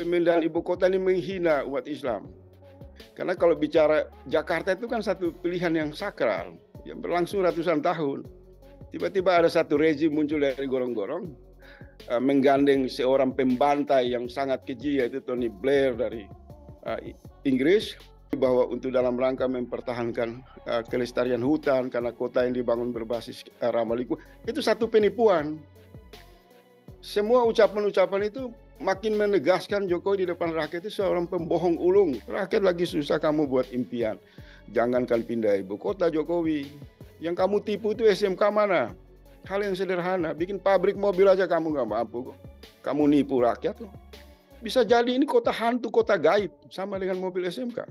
pemindahan ibu kota ini menghina umat Islam. Karena kalau bicara Jakarta itu kan satu pilihan yang sakral, yang berlangsung ratusan tahun. Tiba-tiba ada satu rezim muncul dari gorong-gorong, eh, menggandeng seorang pembantai yang sangat keji yaitu Tony Blair dari eh, Inggris bahwa untuk dalam rangka mempertahankan eh, kelestarian hutan karena kota yang dibangun berbasis ramah lingkungan itu satu penipuan. Semua ucapan-ucapan itu makin menegaskan Jokowi di depan rakyat itu seorang pembohong ulung. Rakyat lagi susah kamu buat impian. Jangankan pindah ibu kota Jokowi. Yang kamu tipu itu SMK mana? Hal yang sederhana, bikin pabrik mobil aja kamu nggak mampu. Kamu nipu rakyat loh. Bisa jadi ini kota hantu, kota gaib, sama dengan mobil SMK.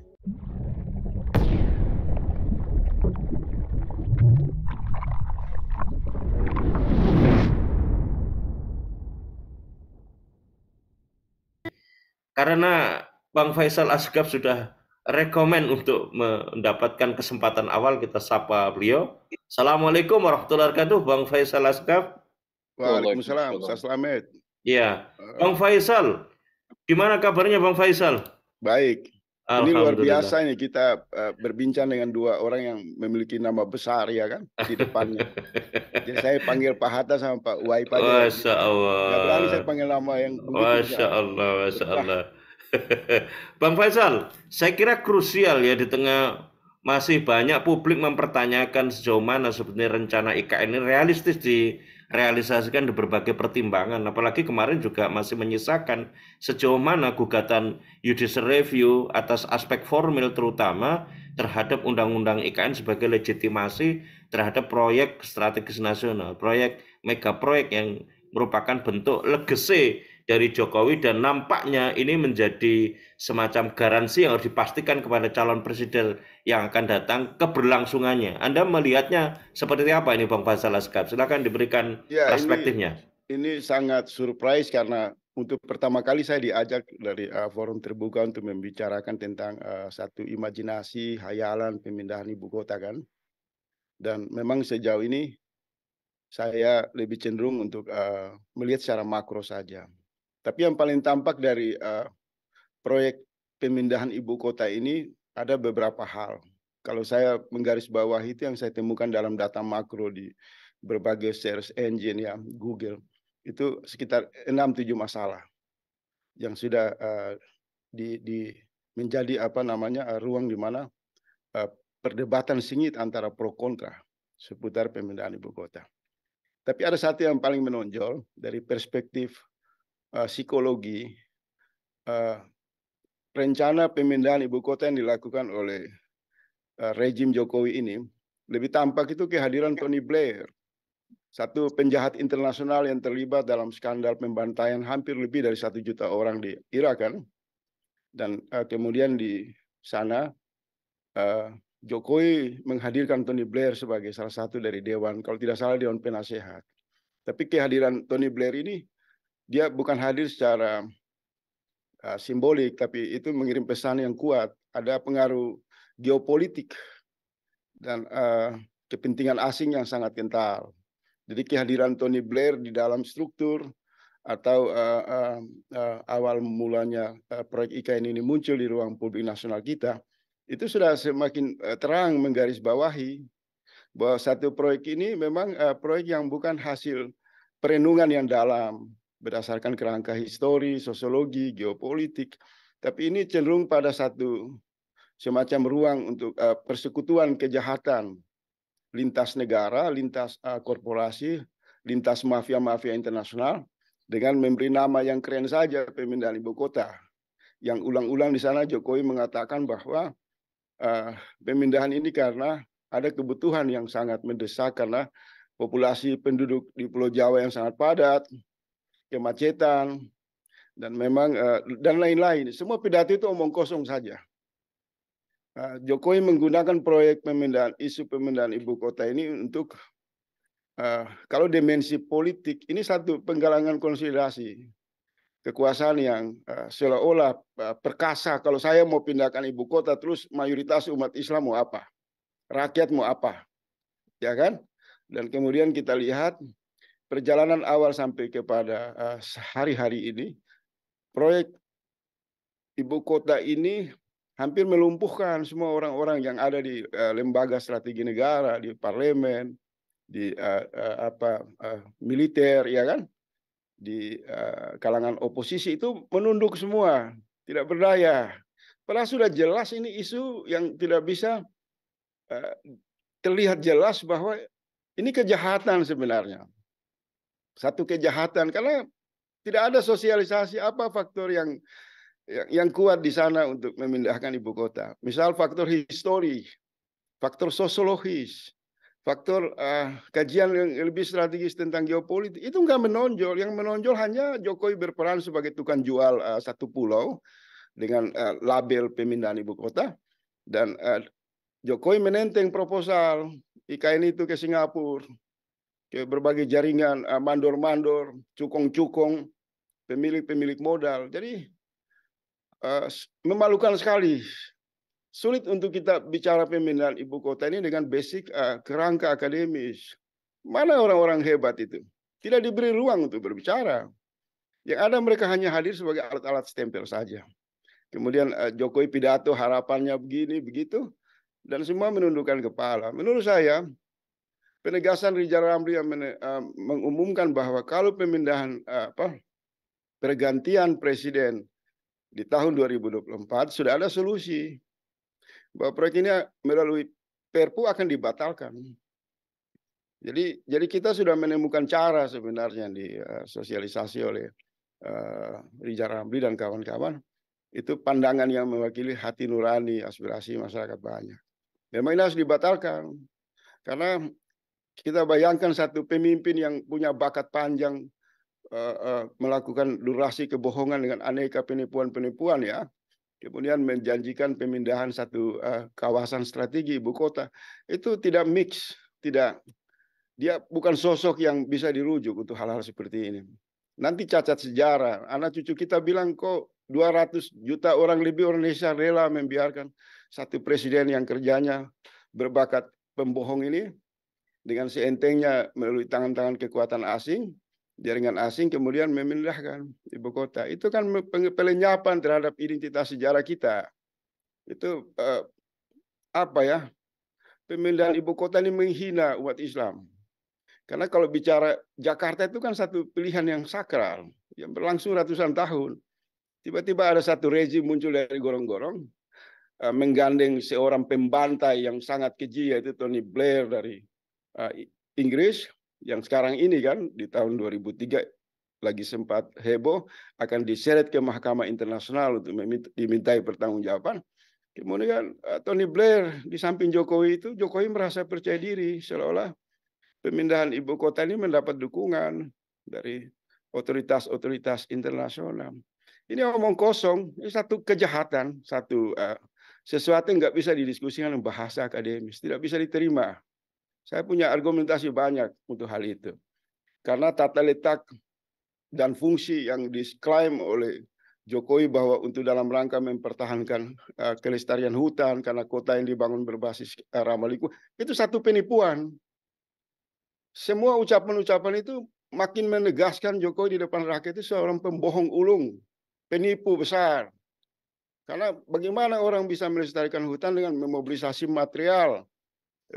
Karena Bang Faisal Asgab sudah rekomen untuk mendapatkan kesempatan awal kita sapa beliau. Assalamualaikum warahmatullahi wabarakatuh Bang Faisal Asgab. Waalaikumsalam. Selamat. Iya. Bang Faisal, gimana kabarnya Bang Faisal? Baik. Ini luar biasa ini kita eh, berbincang dengan dua orang yang memiliki nama besar ya kan di depannya. Jadi saya panggil Pak Hatta sama Pak Wai Pak. Masya Allah. Gak saya panggil nama yang Masya Allah, Masya Allah. Bang Faisal, saya kira krusial ya di tengah masih banyak publik mempertanyakan sejauh mana sebenarnya rencana IKN ini realistis di direalisasikan di berbagai pertimbangan. Apalagi kemarin juga masih menyisakan sejauh mana gugatan judicial review atas aspek formil terutama terhadap Undang-Undang IKN sebagai legitimasi terhadap proyek strategis nasional, proyek mega proyek yang merupakan bentuk legasi dari Jokowi dan nampaknya ini menjadi semacam garansi yang harus dipastikan kepada calon presiden yang akan datang keberlangsungannya. Anda melihatnya seperti apa ini Bang Faisal Askab? Silakan diberikan ya, perspektifnya. Ini, ini sangat surprise karena untuk pertama kali saya diajak dari uh, forum terbuka untuk membicarakan tentang uh, satu imajinasi hayalan pemindahan ibu kota kan. Dan memang sejauh ini saya lebih cenderung untuk uh, melihat secara makro saja tapi yang paling tampak dari uh, proyek pemindahan ibu kota ini ada beberapa hal. Kalau saya menggaris bawah itu yang saya temukan dalam data makro di berbagai search engine ya Google itu sekitar enam tujuh masalah yang sudah uh, di, di menjadi apa namanya uh, ruang di mana uh, perdebatan sengit antara pro kontra seputar pemindahan ibu kota. Tapi ada satu yang paling menonjol dari perspektif uh, psikologi uh, rencana pemindahan ibu kota yang dilakukan oleh uh, rejim Jokowi ini lebih tampak itu kehadiran ya. Tony Blair, satu penjahat internasional yang terlibat dalam skandal pembantaian hampir lebih dari satu juta orang di Irak kan, dan uh, kemudian di sana uh, Jokowi menghadirkan Tony Blair sebagai salah satu dari dewan, kalau tidak salah dewan penasehat. Tapi kehadiran Tony Blair ini dia bukan hadir secara ah, simbolik, tapi itu mengirim pesan yang kuat. Ada pengaruh geopolitik dan uh, kepentingan asing yang sangat kental. Jadi kehadiran Tony Blair di dalam struktur atau uh, uh, awal mulanya uh, proyek IKN ini muncul di ruang publik nasional kita, itu sudah semakin uh, terang menggarisbawahi bahwa satu proyek ini memang uh, proyek yang bukan hasil perenungan yang dalam, berdasarkan kerangka histori, sosiologi, geopolitik, tapi ini cenderung pada satu semacam ruang untuk uh, persekutuan kejahatan lintas negara, lintas uh, korporasi, lintas mafia-mafia internasional dengan memberi nama yang keren saja pemindahan ibu kota. Yang ulang-ulang di sana Jokowi mengatakan bahwa uh, pemindahan ini karena ada kebutuhan yang sangat mendesak karena populasi penduduk di Pulau Jawa yang sangat padat, kemacetan, dan memang eh, dan lain-lain. Semua pidato itu omong kosong saja. Eh, Jokowi menggunakan proyek pemindahan isu pemindahan ibu kota ini untuk eh, kalau dimensi politik ini satu penggalangan konsolidasi kekuasaan yang seolah-olah perkasa kalau saya mau pindahkan ibu kota terus mayoritas umat Islam mau apa? Rakyat mau apa? Ya kan? Dan kemudian kita lihat perjalanan awal sampai kepada eh, sehari hari-hari ini, proyek ibu kota ini hampir melumpuhkan semua orang-orang yang ada di eh, lembaga strategi negara, di parlemen, di eh, apa militer, ya kan? Di kalangan oposisi itu menunduk semua, tidak berdaya. Padahal sudah jelas ini isu yang tidak bisa terlihat jelas bahwa ini kejahatan sebenarnya satu kejahatan karena tidak ada sosialisasi apa faktor yang yang kuat di sana untuk memindahkan ibu kota. Misal faktor histori, faktor sosiologis, faktor uh, kajian yang lebih strategis tentang geopolitik itu nggak menonjol. Yang menonjol hanya Jokowi berperan sebagai tukang jual uh, satu pulau dengan uh, label pemindahan ibu kota dan uh, Jokowi menenteng proposal IKN itu ke Singapura ke berbagai jaringan eh, mandor-mandor, cukong-cukong, pemilik-pemilik modal. Jadi uh, memalukan sekali. Sulit untuk kita bicara pemindahan ibu kota ini dengan basic uh, kerangka akademis. Mana orang-orang hebat itu? Tidak diberi ruang untuk berbicara. Yang ada mereka hanya hadir sebagai alat-alat stempel saja. Kemudian uh, Jokowi pidato harapannya begini begitu dan semua menundukkan kepala. Menurut saya penegasan Rijal Ramli yang men, uh, eh, mengumumkan bahwa kalau pemindahan uh, apa pergantian presiden di tahun 2024 sudah ada solusi bahwa proyek ini melalui Perpu akan dibatalkan. Jadi jadi kita sudah menemukan cara sebenarnya di uh, sosialisasi oleh uh, eh, Rijal Ramli dan kawan-kawan itu pandangan yang mewakili hati nurani aspirasi masyarakat banyak. Memang ini harus dibatalkan karena kita bayangkan satu pemimpin yang punya bakat panjang uh, uh, melakukan durasi kebohongan dengan aneka penipuan-penipuan ya. Kemudian menjanjikan pemindahan satu uh, kawasan strategi ibu kota. Itu tidak mix, tidak dia bukan sosok yang bisa dirujuk untuk hal-hal seperti ini. Nanti cacat sejarah. Anak cucu kita bilang kok 200 juta orang lebih orang Indonesia rela membiarkan satu presiden yang kerjanya berbakat pembohong ini dengan seentengnya melalui tangan-tangan kekuatan asing, jaringan asing kemudian memindahkan ibu kota. Itu kan pelenyapan terhadap identitas sejarah kita. Itu eh, apa ya? Pemindahan ibu kota ini menghina umat Islam. Karena kalau bicara Jakarta itu kan satu pilihan yang sakral, yang berlangsung ratusan tahun. Tiba-tiba ada satu rezim muncul dari gorong-gorong, eh, menggandeng seorang pembantai yang sangat keji yaitu Tony Blair dari Eh, Inggris yang sekarang ini kan di tahun 2003 lagi sempat heboh akan diseret ke Mahkamah Internasional untuk dimintai pertanggungjawaban. Kemudian eh, Tony Blair di samping Jokowi itu Jokowi merasa percaya diri seolah-olah pemindahan ibu kota ini mendapat dukungan dari otoritas-otoritas internasional. Ini omong kosong, ini satu kejahatan, satu uh, sesuatu yang nggak bisa didiskusikan dengan bahasa akademis, tidak bisa diterima saya punya argumentasi banyak untuk hal itu. Karena tata letak dan fungsi yang diklaim oleh Jokowi bahwa untuk dalam rangka mempertahankan uh, kelestarian hutan karena kota yang dibangun berbasis uh, ramah lingkungan itu satu penipuan. Semua ucapan-ucapan itu makin menegaskan Jokowi di depan rakyat itu seorang pembohong ulung, penipu besar. Karena bagaimana orang bisa melestarikan hutan dengan memobilisasi material,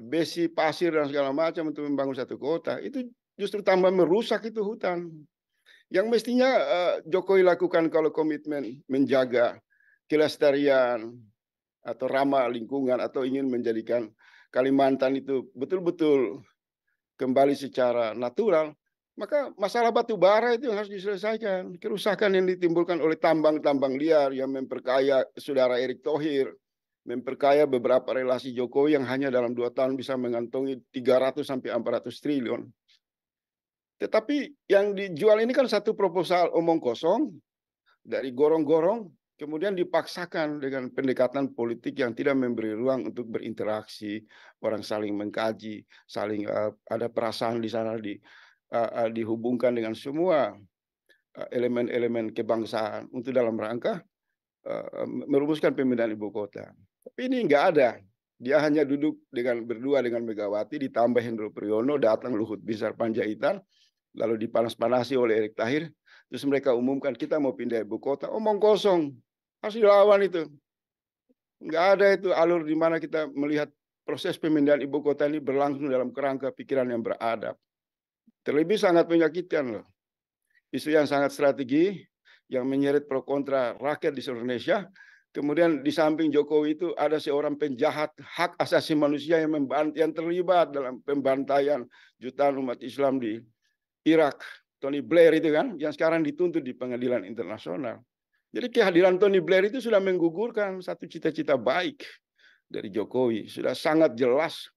besi pasir dan segala macam untuk membangun satu kota itu justru tambah merusak itu hutan. Yang mestinya eh, Jokowi lakukan kalau komitmen menjaga kelestarian atau ramah lingkungan atau ingin menjadikan Kalimantan itu betul-betul kembali secara natural, maka masalah batu bara itu harus diselesaikan. Kerusakan yang ditimbulkan oleh tambang-tambang liar yang memperkaya saudara Erick Thohir, memperkaya beberapa relasi Jokowi yang hanya dalam dua tahun bisa mengantongi 300 sampai 400 triliun. Tetapi yang dijual ini kan satu proposal omong kosong dari gorong-gorong, kemudian dipaksakan dengan pendekatan politik yang tidak memberi ruang untuk berinteraksi, orang saling mengkaji, saling uh, ada perasaan di sana di uh, uh, dihubungkan dengan semua elemen-elemen uh, kebangsaan untuk dalam rangka uh, merumuskan pemindahan ibu kota. Tapi ini nggak ada. Dia hanya duduk dengan berdua dengan Megawati, ditambah Hendro Priyono, datang Luhut Binsar Panjaitan, lalu dipanas-panasi oleh Erick Tahir. Terus mereka umumkan kita mau pindah ibu kota, omong kosong. Harus lawan itu. Nggak ada itu alur di mana kita melihat proses pemindahan ibu kota ini berlangsung dalam kerangka pikiran yang beradab. Terlebih sangat menyakitkan loh. Isu yang sangat strategi, yang menyeret pro kontra rakyat di seluruh Indonesia, Kemudian di samping Jokowi itu ada seorang penjahat hak asasi manusia yang membant yang terlibat dalam pembantaian jutaan umat Islam di Irak. Tony Blair itu kan yang sekarang dituntut di pengadilan internasional. Jadi kehadiran Tony Blair itu sudah menggugurkan satu cita-cita baik dari Jokowi. Sudah sangat jelas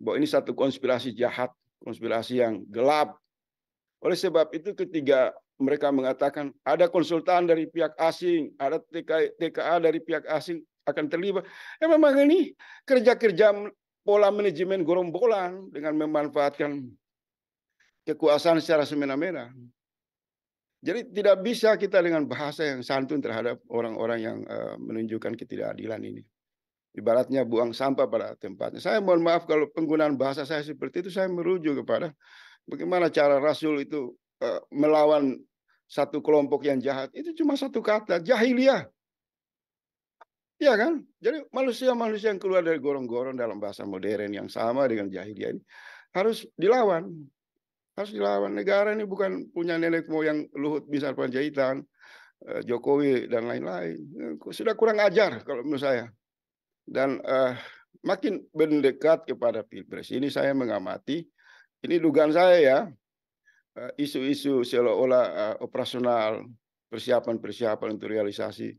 bahwa ini satu konspirasi jahat, konspirasi yang gelap. Oleh sebab itu ketiga mereka mengatakan ada konsultan dari pihak asing, ada TKA, TKA dari pihak asing akan terlibat. Ya memang ini kerja-kerja pola manajemen gerombolan dengan memanfaatkan kekuasaan secara semena-mena. Jadi tidak bisa kita dengan bahasa yang santun terhadap orang-orang yang eh, menunjukkan ketidakadilan ini. Ibaratnya buang sampah pada tempatnya. Saya mohon maaf kalau penggunaan bahasa saya seperti itu, saya merujuk kepada bagaimana cara Rasul itu eh, melawan satu kelompok yang jahat itu cuma satu kata jahiliyah. Iya kan? Jadi manusia-manusia yang keluar dari gorong-gorong dalam bahasa modern yang sama dengan jahiliyah ini harus dilawan. Harus dilawan. Negara ini bukan punya nenek moyang Luhut Binsar Panjaitan, eh, Jokowi dan lain-lain. Eh, sudah kurang ajar kalau menurut saya. Dan uh, makin mendekat kepada Pilpres ini saya mengamati ini dugaan saya ya, Eh, isu-isu seolah-olah eh, operasional, persiapan-persiapan untuk realisasi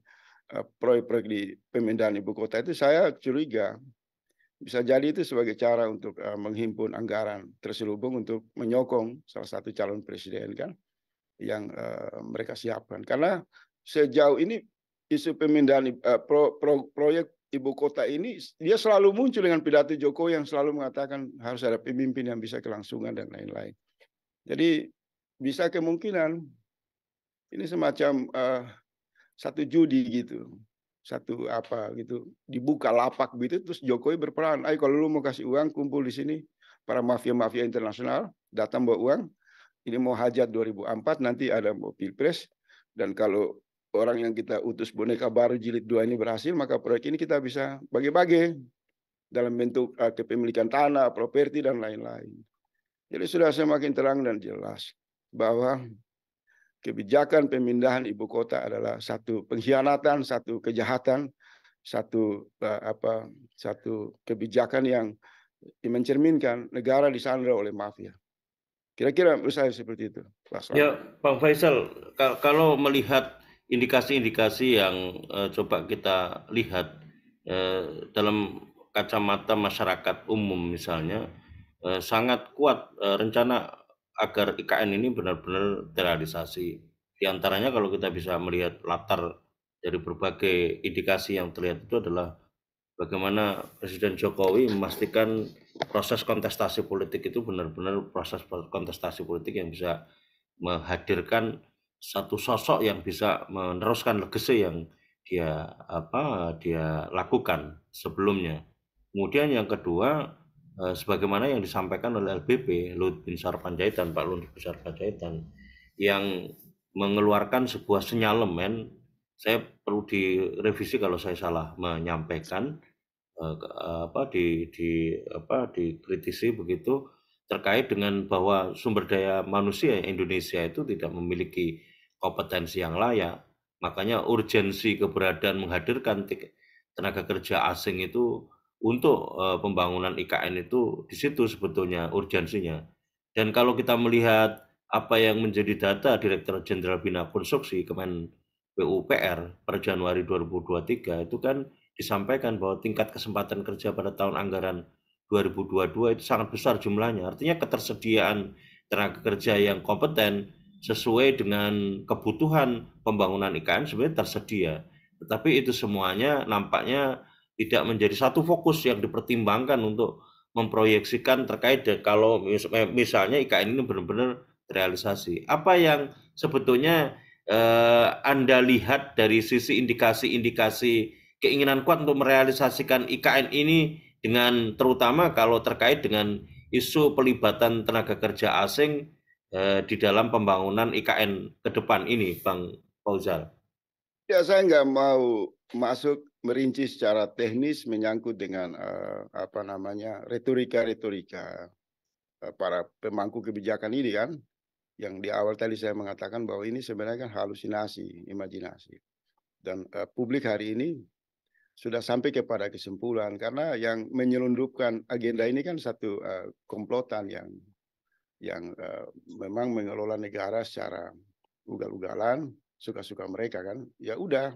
eh, proyek-proyek di pemindahan ibu kota itu saya curiga bisa jadi itu sebagai cara untuk menghimpun anggaran terselubung untuk menyokong salah satu calon presiden kan yang mereka siapkan karena sejauh ini isu pemindahan pro, pro, proyek ibu kota ini dia selalu muncul dengan pidato Joko yang selalu mengatakan harus ada pemimpin yang bisa kelangsungan dan lain-lain. Jadi bisa kemungkinan ini semacam uh, satu judi gitu, satu apa gitu, dibuka lapak gitu terus Jokowi berperan, ayo kalau lu mau kasih uang kumpul di sini para mafia-mafia internasional datang bawa uang, ini mau hajat 2004 nanti ada mau pilpres dan kalau orang yang kita utus boneka baru jilid dua ini berhasil maka proyek ini kita bisa bagi-bagi dalam bentuk eh, kepemilikan tanah, properti dan lain-lain. Jadi sudah semakin terang dan jelas bahwa kebijakan pemindahan ibu kota adalah satu pengkhianatan, satu kejahatan, satu eh, apa satu kebijakan yang mencerminkan negara disandra oleh mafia. Kira-kira menurut saya seperti itu. Pak ya, Pak Faisal, kalau melihat indikasi-indikasi yang uh, coba kita lihat uh, dalam kacamata masyarakat umum misalnya, Eh, sangat kuat eh, rencana agar IKN ini benar-benar terrealisasi. Di antaranya kalau kita bisa melihat latar dari berbagai indikasi yang terlihat itu adalah bagaimana Presiden Jokowi memastikan proses kontestasi politik itu benar-benar proses kontestasi politik yang bisa menghadirkan satu sosok yang bisa meneruskan legasi yang dia apa dia lakukan sebelumnya. Kemudian yang kedua Eh, sebagaimana yang disampaikan oleh LBP Luhut Binsar Panjaitan Pak Luhut Binsar Panjaitan yang mengeluarkan sebuah senyalemen saya perlu direvisi kalau saya salah menyampaikan eh, eh, apa di di apa dikritisi begitu terkait dengan bahwa sumber daya manusia Indonesia itu tidak memiliki kompetensi yang layak makanya urgensi keberadaan menghadirkan tenaga kerja asing itu untuk uh, pembangunan IKN itu di situ sebetulnya urgensinya. Dan kalau kita melihat apa yang menjadi data Direktur Jenderal Bina Konstruksi Kemen PUPR per Januari 2023 itu kan disampaikan bahwa tingkat kesempatan kerja pada tahun anggaran 2022 itu sangat besar jumlahnya. Artinya ketersediaan tenaga kerja yang kompeten sesuai dengan kebutuhan pembangunan IKN sebenarnya tersedia. Tetapi itu semuanya nampaknya tidak menjadi satu fokus yang dipertimbangkan untuk memproyeksikan terkait de, kalau eh, misalnya IKN ini benar-benar realisasi. Apa yang sebetulnya eh, Anda lihat dari sisi indikasi-indikasi keinginan kuat untuk merealisasikan IKN ini dengan terutama kalau terkait dengan isu pelibatan tenaga kerja asing eh, di dalam pembangunan IKN ke depan ini, Bang Fauzal? Ya, saya nggak mau masuk merinci secara teknis menyangkut dengan uh, apa namanya retorika-retorika uh, para pemangku kebijakan ini kan yang di awal tadi saya mengatakan bahwa ini sebenarnya kan halusinasi, imajinasi. Dan uh, publik hari ini sudah sampai kepada kesimpulan karena yang menyelundupkan agenda ini kan satu uh, komplotan yang yang uh, memang mengelola negara secara ugal-ugalan, suka-suka mereka kan. Ya udah,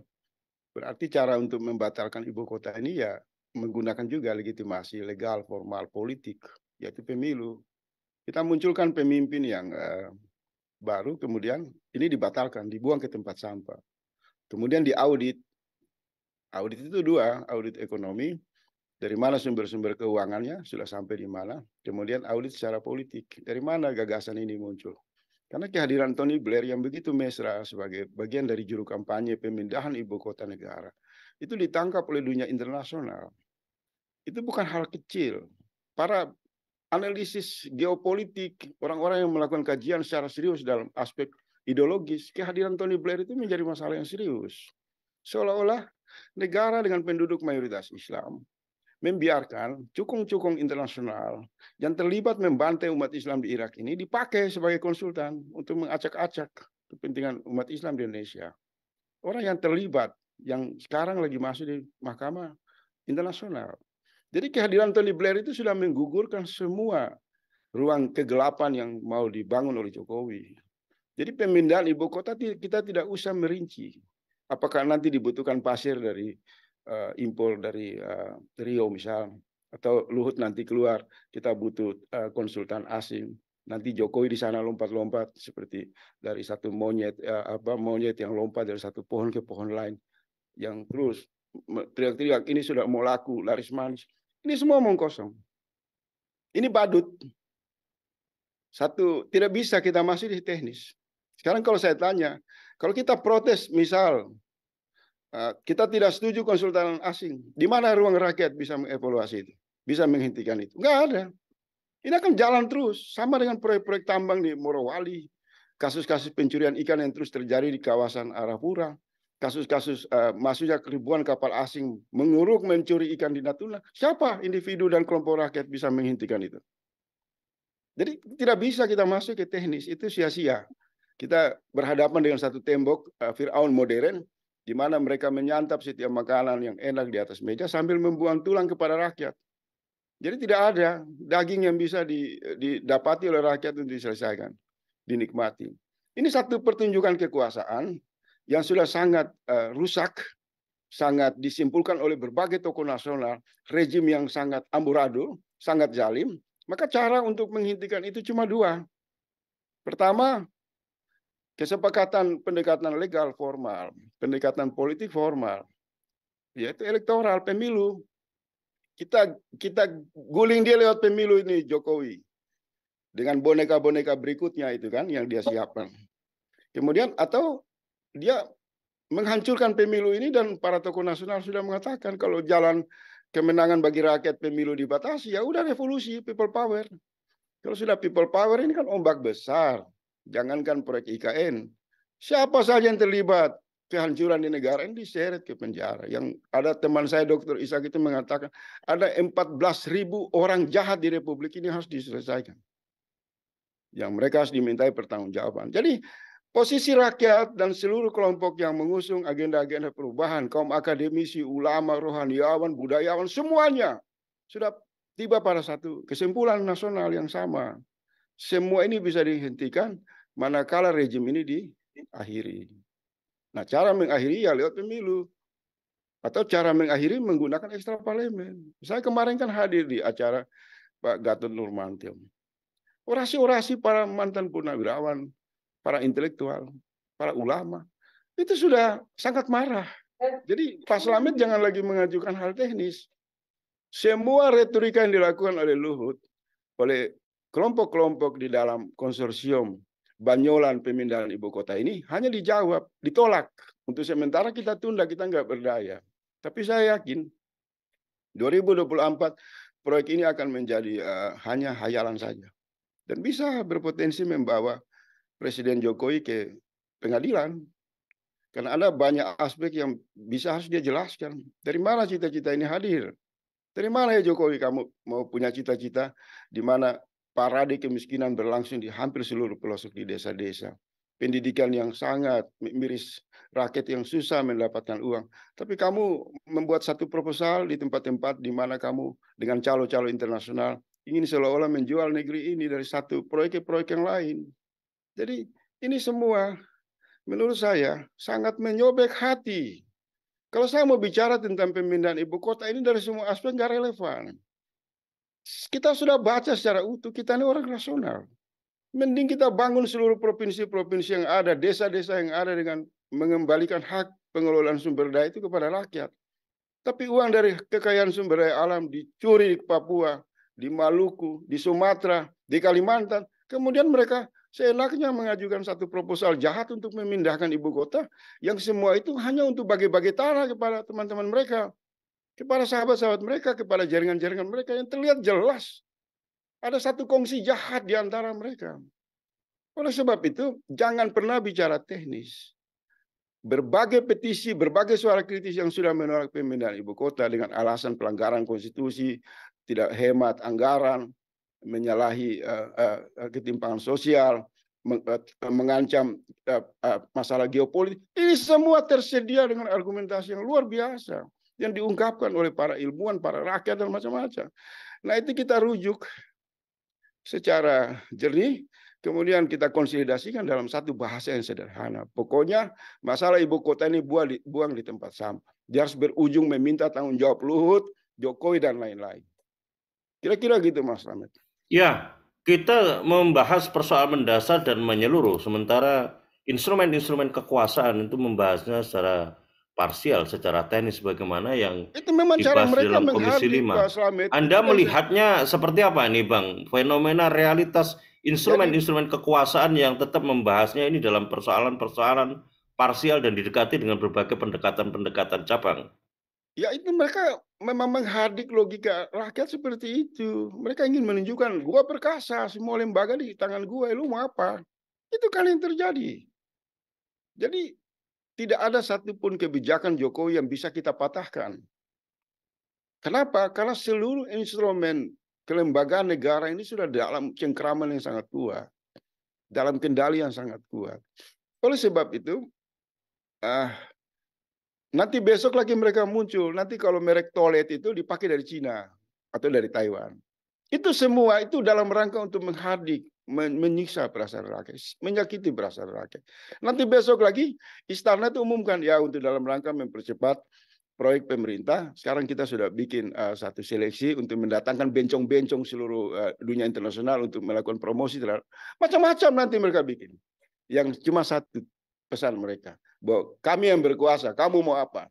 Berarti cara untuk membatalkan ibu kota ini ya menggunakan juga legitimasi legal, formal, politik, yaitu pemilu. Kita munculkan pemimpin yang uh, baru, kemudian ini dibatalkan, dibuang ke tempat sampah. Kemudian diaudit. Audit itu dua, audit ekonomi, dari mana sumber-sumber keuangannya, sudah sampai di mana. Kemudian audit secara politik, dari mana gagasan ini muncul. Karena kehadiran Tony Blair yang begitu mesra sebagai bagian dari juru kampanye pemindahan ibu kota negara itu ditangkap oleh dunia internasional. Itu bukan hal kecil. Para analisis geopolitik, orang-orang yang melakukan kajian secara serius dalam aspek ideologis, kehadiran Tony Blair itu menjadi masalah yang serius. Seolah-olah negara dengan penduduk mayoritas Islam membiarkan cukung-cukung internasional yang terlibat membantai umat Islam di Irak ini dipakai sebagai konsultan untuk mengacak-acak kepentingan umat Islam di Indonesia. Orang yang terlibat yang sekarang lagi masuk di mahkamah internasional. Jadi kehadiran Tony Blair itu sudah menggugurkan semua ruang kegelapan yang mau dibangun oleh Jokowi. Jadi pemindahan ibu kota kita tidak usah merinci apakah nanti dibutuhkan pasir dari uh, impor dari uh, eh, Rio misal atau Luhut nanti keluar kita butuh uh, konsultan asing nanti Jokowi di sana lompat-lompat seperti dari satu monyet uh, apa monyet yang lompat dari satu pohon ke pohon lain yang terus teriak-teriak ini sudah mau laku laris manis ini semua omong kosong ini badut satu tidak bisa kita masih di teknis sekarang kalau saya tanya kalau kita protes misal Eh, kita tidak setuju konsultan asing. Di mana ruang rakyat bisa mengevaluasi itu? Bisa menghentikan itu? Enggak ada. Ini akan jalan terus. Sama dengan proyek-proyek tambang di Morowali. Kasus-kasus pencurian ikan yang terus terjadi di kawasan Arafura. Kasus-kasus uh, maksudnya ribuan kapal asing menguruk mencuri ikan di Natuna. Siapa individu dan kelompok rakyat bisa menghentikan itu? Jadi tidak bisa kita masuk ke teknis. Itu sia-sia. Kita berhadapan dengan satu tembok uh, Fir'aun modern di mana mereka menyantap setiap makanan yang enak di atas meja sambil membuang tulang kepada rakyat. Jadi tidak ada daging yang bisa didapati oleh rakyat untuk diselesaikan, dinikmati. Ini satu pertunjukan kekuasaan yang sudah sangat eh, rusak, sangat disimpulkan oleh berbagai tokoh nasional, rejim yang sangat amburadul, sangat zalim. Maka cara untuk menghentikan itu cuma dua. Pertama, kesepakatan pendekatan legal formal, pendekatan politik formal, yaitu elektoral pemilu. Kita kita guling dia lewat pemilu ini Jokowi dengan boneka-boneka berikutnya itu kan yang dia siapkan. Kemudian atau dia menghancurkan pemilu ini dan para tokoh nasional sudah mengatakan kalau jalan kemenangan bagi rakyat pemilu dibatasi ya udah revolusi people power. Kalau sudah people power ini kan ombak besar. Jangankan proyek IKN, siapa saja yang terlibat kehancuran di negara ini diseret ke penjara. Yang ada teman saya Dr. Isa itu mengatakan ada 14.000 orang jahat di Republik ini harus diselesaikan. Yang mereka harus dimintai pertanggungjawaban. Jadi posisi rakyat dan seluruh kelompok yang mengusung agenda-agenda perubahan, kaum akademisi, ulama, rohaniawan, budayawan, semuanya sudah tiba pada satu kesimpulan nasional yang sama. Semua ini bisa dihentikan manakala rejim ini diakhiri. Nah, cara mengakhiri ya lewat pemilu. Atau cara mengakhiri menggunakan ekstra parlemen. Saya kemarin kan hadir di acara Pak Gatot Nurmantio. Orasi-orasi para mantan purnawirawan, para intelektual, para ulama, itu sudah sangat marah. Jadi Pak Slamet jangan lagi mengajukan hal teknis. Semua retorika yang dilakukan oleh Luhut, oleh kelompok-kelompok di dalam konsorsium Banyolan pemindahan ibu kota ini hanya dijawab, ditolak. Untuk sementara kita tunda, kita nggak berdaya. Tapi saya yakin 2024 proyek ini akan menjadi uh, hanya hayalan saja. Dan bisa berpotensi membawa Presiden Jokowi ke pengadilan. Karena ada banyak aspek yang bisa harus dia jelaskan. Dari mana cita-cita ini hadir? Dari mana ya Jokowi kamu mau punya cita-cita di mana parade kemiskinan berlangsung di hampir seluruh pelosok di desa-desa. Pendidikan yang sangat miris, rakyat yang susah mendapatkan uang. Tapi kamu membuat satu proposal di tempat-tempat di mana kamu dengan calo-calo internasional ingin seolah-olah menjual negeri ini dari satu proyek ke proyek yang lain. Jadi ini semua menurut saya sangat menyobek hati. Kalau saya mau bicara tentang pemindahan ibu kota ini dari semua aspek nggak relevan. Kita sudah baca secara utuh, kita ini orang rasional. Mending kita bangun seluruh provinsi-provinsi yang ada, desa-desa yang ada dengan mengembalikan hak pengelolaan sumber daya itu kepada rakyat. Tapi uang dari kekayaan sumber daya alam dicuri di Papua, di Maluku, di Sumatera, di Kalimantan. Kemudian mereka seenaknya mengajukan satu proposal jahat untuk memindahkan ibu kota yang semua itu hanya untuk bagi-bagi tanah kepada teman-teman mereka kepada sahabat-sahabat mereka, kepada jaringan-jaringan mereka yang terlihat jelas ada satu kongsi jahat di antara mereka. Oleh sebab itu, jangan pernah bicara teknis. Berbagai petisi, berbagai suara kritis yang sudah menolak pemindahan ibu kota dengan alasan pelanggaran konstitusi, tidak hemat anggaran, menyalahi eh, eh, ketimpangan sosial, eh, mengancam masalah geopolitik. Ini semua tersedia dengan argumentasi yang luar biasa yang diungkapkan oleh para ilmuwan, para rakyat dan macam-macam. Nah itu kita rujuk secara jernih, kemudian kita konsolidasikan dalam satu bahasa yang sederhana. Pokoknya masalah ibu kota ini buang di, buang di tempat sampah. Dia harus berujung meminta tanggung jawab Luhut, Jokowi dan lain-lain. Kira-kira gitu Mas Ramit. Ya, kita membahas persoalan mendasar dan menyeluruh. Sementara instrumen-instrumen kekuasaan itu membahasnya secara parsial secara teknis bagaimana yang itu memang cara mereka dalam komisi 5. Anda melihatnya seperti apa ini, Bang? Fenomena realitas instrumen-instrumen kekuasaan yang tetap membahasnya ini dalam persoalan-persoalan parsial dan didekati dengan berbagai pendekatan-pendekatan cabang. Ya itu mereka memang menghadik logika rakyat seperti itu. Mereka ingin menunjukkan gua perkasa, semua lembaga di tangan gua, lu mau apa? Itu kan yang terjadi. Jadi tidak ada satupun kebijakan Jokowi yang bisa kita patahkan. Kenapa? Karena seluruh instrumen kelembagaan negara ini sudah dalam cengkraman yang sangat tua, Dalam kendali yang sangat kuat. Oleh sebab itu, uh, nanti besok lagi mereka muncul. Nanti kalau merek toilet itu dipakai dari Cina atau dari Taiwan. Itu semua itu dalam rangka untuk menghadik menyiksa perasaan rakyat, menyakiti perasaan rakyat. Nanti besok lagi istana itu umumkan ya untuk dalam rangka mempercepat proyek pemerintah. Sekarang kita sudah bikin uh, satu seleksi untuk mendatangkan bencong-bencong seluruh uh, dunia internasional untuk melakukan promosi terhadap macam-macam nanti mereka bikin. Yang cuma satu pesan mereka bahwa kami yang berkuasa, kamu mau apa?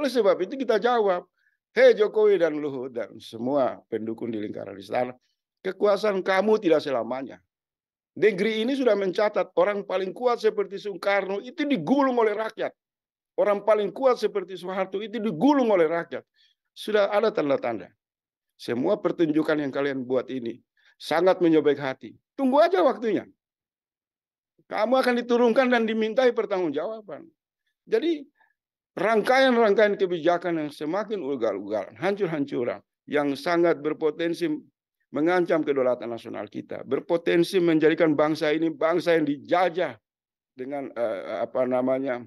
Oleh sebab itu kita jawab, hei Jokowi dan Luhut dan semua pendukung di lingkaran istana, kekuasaan kamu tidak selamanya. Negeri ini sudah mencatat orang paling kuat seperti Soekarno itu digulung oleh rakyat. Orang paling kuat seperti Soeharto itu digulung oleh rakyat. Sudah ada tanda-tanda. Semua pertunjukan yang kalian buat ini sangat menyobek hati. Tunggu aja waktunya. Kamu akan diturunkan dan dimintai pertanggungjawaban. Jadi rangkaian-rangkaian kebijakan yang semakin ugal-ugalan, hancur-hancuran, yang sangat berpotensi mengancam kedaulatan nasional kita, berpotensi menjadikan bangsa ini bangsa yang dijajah dengan eh, apa namanya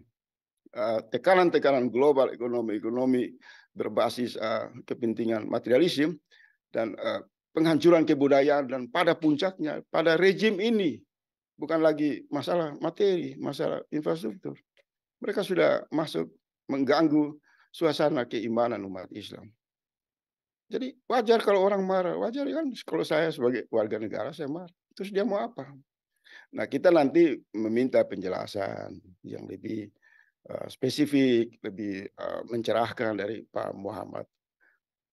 eh, tekanan-tekanan uh, global ekonomi-ekonomi berbasis uh, kepentingan materialisme dan eh, penghancuran kebudayaan dan pada puncaknya pada rejim ini bukan lagi masalah materi, masalah infrastruktur. Mereka sudah masuk mengganggu suasana keimanan umat Islam. Jadi wajar kalau orang marah, wajar kan kalau saya sebagai warga negara saya marah. Terus dia mau apa? Nah kita nanti meminta penjelasan yang lebih eh, spesifik, lebih eh, mencerahkan dari Pak Muhammad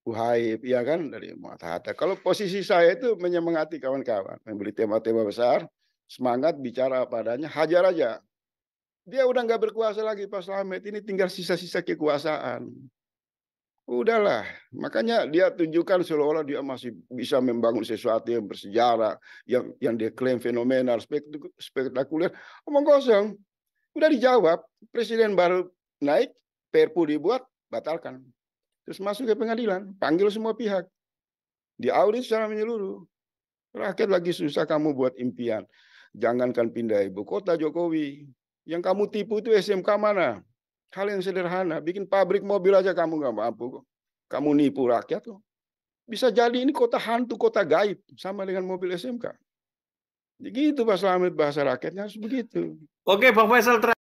Uhaib, ya kan dari Muhammad Hatta. Kalau posisi saya itu menyemangati kawan-kawan, membeli tema-tema besar, semangat bicara padanya, hajar aja. Dia udah nggak berkuasa lagi Pak Slamet, ini tinggal sisa-sisa kekuasaan Udahlah, makanya dia tunjukkan seolah-olah dia masih bisa membangun sesuatu yang bersejarah, yang yang dia klaim fenomenal, spektakuler. Omong kosong. Udah dijawab, presiden baru naik, Perpu dibuat, batalkan. Terus masuk ke pengadilan, panggil semua pihak. Diaudit secara menyeluruh. Rakyat lagi susah kamu buat impian. Jangankan pindah ibu kota Jokowi. Yang kamu tipu itu SMK mana? Hal yang sederhana, bikin pabrik mobil aja kamu gak mampu kok. Kamu nipu rakyat loh. Bisa jadi ini kota hantu, kota gaib. Sama dengan mobil SMK. Begitu Pak Slamet bahasa rakyatnya harus begitu. Oke Bang Faisal